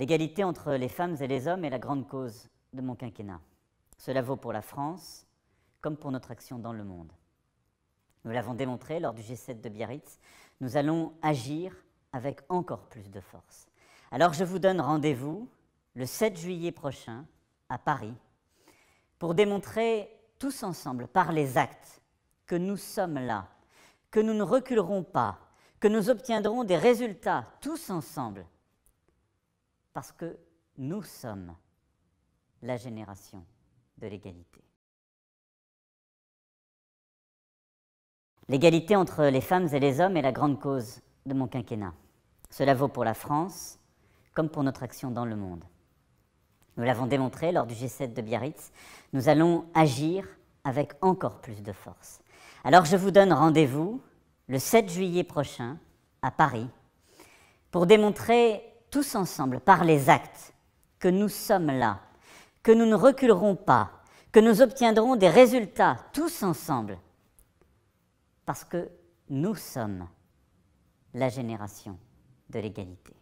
L'égalité entre les femmes et les hommes est la grande cause de mon quinquennat. Cela vaut pour la France comme pour notre action dans le monde. Nous l'avons démontré lors du G7 de Biarritz, nous allons agir avec encore plus de force. Alors je vous donne rendez-vous le 7 juillet prochain à Paris pour démontrer tous ensemble par les actes que nous sommes là, que nous ne reculerons pas, que nous obtiendrons des résultats tous ensemble parce que nous sommes la génération de l'égalité. L'égalité entre les femmes et les hommes est la grande cause de mon quinquennat. Cela vaut pour la France comme pour notre action dans le monde. Nous l'avons démontré lors du G7 de Biarritz, nous allons agir avec encore plus de force. Alors je vous donne rendez-vous le 7 juillet prochain à Paris pour démontrer tous ensemble, par les actes, que nous sommes là, que nous ne reculerons pas, que nous obtiendrons des résultats, tous ensemble, parce que nous sommes la génération de l'égalité.